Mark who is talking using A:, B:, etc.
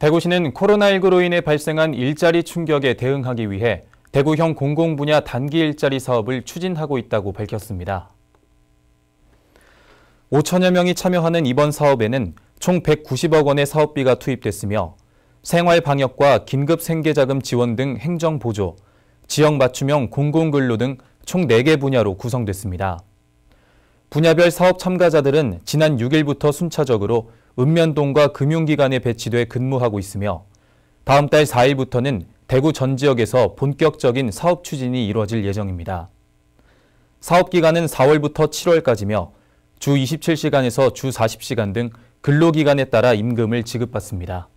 A: 대구시는 코로나19로 인해 발생한 일자리 충격에 대응하기 위해 대구형 공공분야 단기 일자리 사업을 추진하고 있다고 밝혔습니다. 5천여 명이 참여하는 이번 사업에는 총 190억 원의 사업비가 투입됐으며 생활방역과 긴급생계자금 지원 등 행정보조, 지역 맞춤형 공공근로 등 총 4개 분야로 구성됐습니다. 분야별 사업 참가자들은 지난 6일부터 순차적으로 읍면동과 금융기관에 배치돼 근무하고 있으며 다음 달 4일부터는 대구 전 지역에서 본격적인 사업 추진이 이뤄질 예정입니다. 사업 기간은 4월부터 7월까지며 주 27시간에서 주 40시간 등 근로기간에 따라 임금을 지급받습니다.